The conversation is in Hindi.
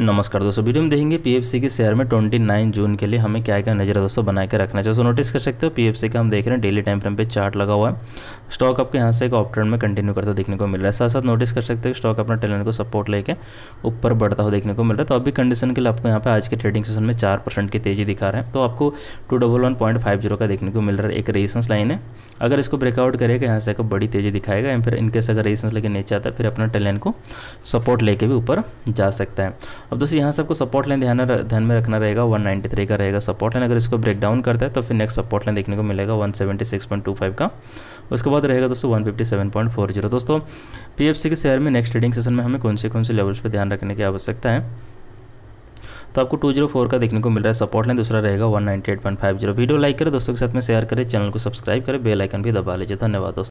नमस्कार दोस्तों वीडियो में देखेंगे पीएफसी के शेयर में 29 जून के लिए हमें क्या क्या नजर दोस्तों बनाकर के रखना चाहिए दोस्तों नोटिस कर सकते हो पीएफसी का हम देख रहे हैं डेली टाइम फ्रेम पे चार्ट लगा हुआ है स्टॉक आपके यहाँ से एक ऑप में कंटिन्यू करता देखने को मिल रहा है साथ साथ नोटिस कर सकते हो स्टॉक अपना टैलेंट को सपोर्ट लेकर ऊपर बढ़ता हुआ देखने को मिल रहा है तो अभी कंडीशन के लिए आपको यहाँ पर आज के ट्रेडिंग सेशन में चार की तेजी दिखा रहे हैं तो आपको टू का देखने को मिल रहा है एक रेजिस्टेंस लाइन है अगर इसको ब्रेकआउट करेगा यहाँ से आपको बड़ी तेजी दिखाएगा या फिर इनकेस अगर रेजिस्टेंस लेके नीचे आता है फिर अपना टैलेंट को सपोर्ट लेके भी ऊपर जा सकता है अब दोस्तों यहाँ से आपको सपोर्ट लाइन ध्यान ध्यान में रखना रहेगा 193 का रहेगा सपोर्ट लाइन अगर इसको ब्रेक डाउन करता है तो फिर नेक्स्ट सपोर्ट लाइन देखने को मिलेगा 176.25 का उसके बाद रहेगा दोस्तों 157.40 दोस्तों पीएफसी के शेयर में नेक्स्ट ट्रेडिंग सेशन में हमें कौन से कौन से लेवल्स पर ध्यान रखने की आवश्यकता है तो आपको 204 का देखने को मिल रहा है सपोर्ट लाइन दूसरा रहेगा 198.50 वीडियो लाइक करें दोस्तों के साथ में शेयर करें चैनल को सब्सक्राइब करें बेल आइकन भी दबा लीजिए धन्यवाद दोस्तों